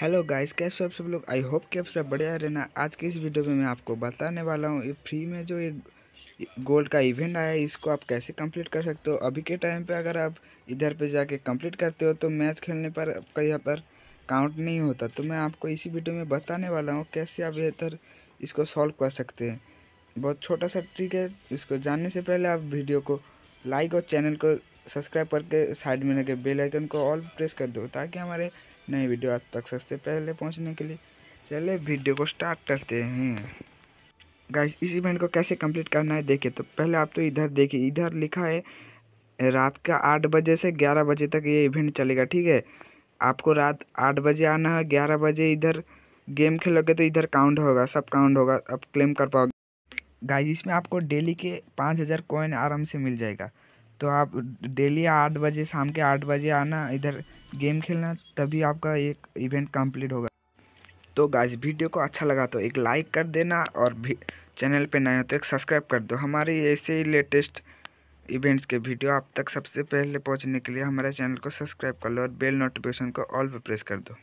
hello guys कैसे आप सब लोग आई होप कि आप सब बढ़िया रहना आज की इस वीडियो में मैं आपको बताने वाला हूँ ये फ्री में जो एक गोल्ड का इवेंट आया है इसको आप कैसे कंप्लीट कर सकते हो अभी के टाइम पे अगर आप इधर पे जाके कंप्लीट करते हो तो मैच खेलने पर आपका यहाँ पर काउंट नहीं होता तो मैं आपको इसी वीडियो में बताने वाला हूँ कैसे आप बेहतर इसको सॉल्व कर सकते हैं बहुत छोटा सा ट्रिक है इसको जानने से पहले आप वीडियो को लाइक और चैनल को सब्सक्राइब करके साइड में लगे बेल आइकन को ऑल प्रेस कर दो ताकि हमारे नई वीडियो आज तक सबसे पहले पहुंचने के लिए चले वीडियो को स्टार्ट करते हैं गाइस इस इवेंट को कैसे कंप्लीट करना है देखिए तो पहले आप तो इधर देखिए इधर लिखा है रात का आठ बजे से ग्यारह बजे तक ये इवेंट चलेगा ठीक है आपको रात आठ बजे आना है ग्यारह बजे इधर गेम खेलोगे तो इधर काउंट होगा सब काउंट होगा आप क्लेम कर पाओगे गाइस इसमें आपको डेली के पाँच हज़ार कोइन आराम से मिल जाएगा तो आप डेली आठ बजे शाम के आठ बजे आना इधर गेम खेलना तभी आपका एक इवेंट कंप्लीट होगा तो गाइस वीडियो को अच्छा लगा तो एक लाइक कर देना और भी चैनल पे नए हो तो एक सब्सक्राइब कर दो हमारे ऐसे ही लेटेस्ट इवेंट्स के वीडियो आप तक सबसे पहले पहुंचने के लिए हमारे चैनल को सब्सक्राइब कर लो और बेल नोटिफिकेशन को ऑल पर प्रेस कर दो